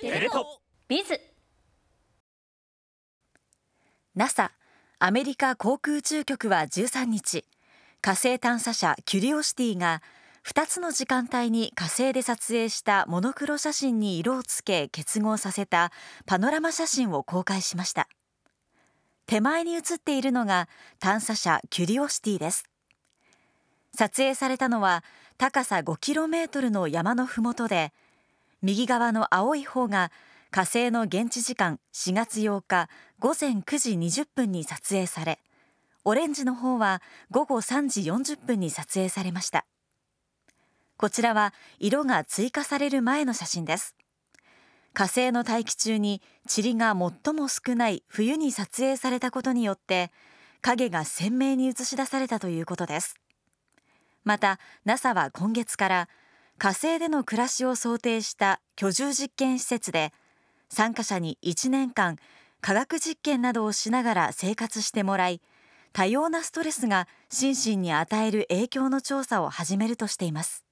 テレ東ビズ NASA アメリカ航空宇宙局は13日火星探査車キュリオシティが2つの時間帯に火星で撮影したモノクロ写真に色をつけ結合させたパノラマ写真を公開しました手前に写っているのが探査車キュリオシティです撮影されたのは高さ5トルの山のふもとで右側の青い方が火星の現地時間4月8日午前9時20分に撮影されオレンジの方は午後3時40分に撮影されましたこちらは色が追加される前の写真です火星の大気中に塵が最も少ない冬に撮影されたことによって影が鮮明に映し出されたということですまた NASA は今月から火星での暮らしを想定した居住実験施設で参加者に1年間科学実験などをしながら生活してもらい多様なストレスが心身に与える影響の調査を始めるとしています。